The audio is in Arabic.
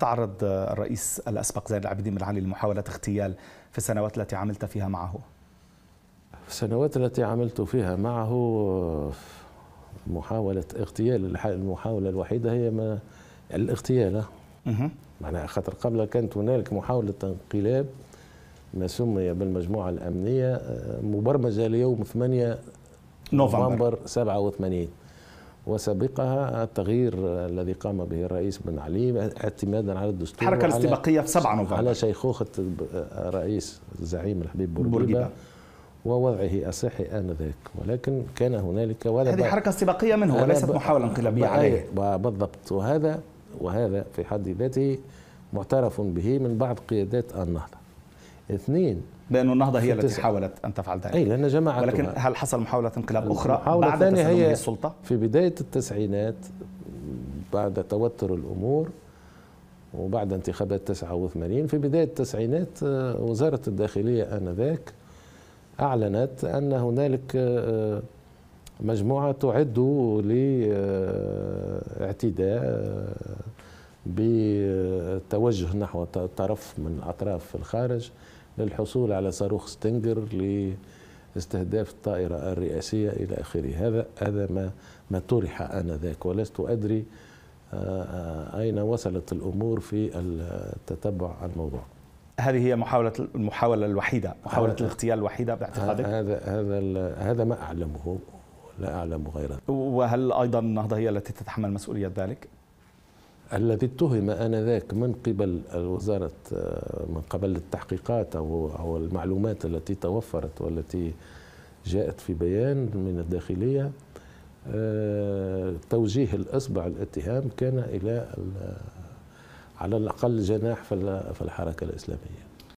تعرض الرئيس الأسبق زين العابدين بن علي لمحاولة اغتيال في السنوات التي عملت فيها معه في السنوات التي عملت فيها معه محاولة اغتيال المحاولة الوحيدة هي ما الاغتيال معناها خاطر قبل كانت هنالك محاولة انقلاب ما سمي بالمجموعة الأمنية مبرمجة ليوم 8 نوفمبر 87 وسبقها التغيير الذي قام به الرئيس بن علي اعتمادا على الدستور الحركه الاستباقيه في 7 نوفمبر على شيخوخه الرئيس الزعيم الحبيب بورقيبه, بورقيبة. ووضعه الصحي انذاك ولكن كان هنالك ولا هذه حركه استباقيه منه وليست محاوله انقلابيه عليه بالضبط وهذا وهذا في حد ذاته معترف به من بعض قيادات النهضه اثنين بأن النهضة هي التي حاولت أن تفعل ذلك أي لأن جماعة ولكن هل حصل محاولة انقلاب أخرى محاولة بعد تسلم هي السلطة؟ في بداية التسعينات بعد توتر الأمور وبعد انتخابات 89 في بداية التسعينات آه، وزارة الداخلية آنذاك أعلنت أن هنالك آه، مجموعة تعد لاعتداء آه، بتوجه نحو طرف من الأطراف في الخارج للحصول على صاروخ ستنجر لاستهداف الطائرة الرئاسية إلى آخره هذا هذا ما ما طرح آنذاك ولست أدري آه، آه، أين وصلت الأمور في التتبع الموضوع هذه هي محاولة المحاولة الوحيدة محاولة الاغتيال الوحيدة باعتقادك هذا هذا هذا ما أعلمه لا أعلم غيره وهل أيضا النهضة هي التي تتحمل مسؤولية ذلك؟ الذي اتهم انذاك من قبل وزاره آه، من قبل التحقيقات او او المعلومات التي توفرت والتي جاءت في بيان من الداخليه آه، توجيه الاصبع الاتهام كان الى على الاقل جناح في الحركه الاسلاميه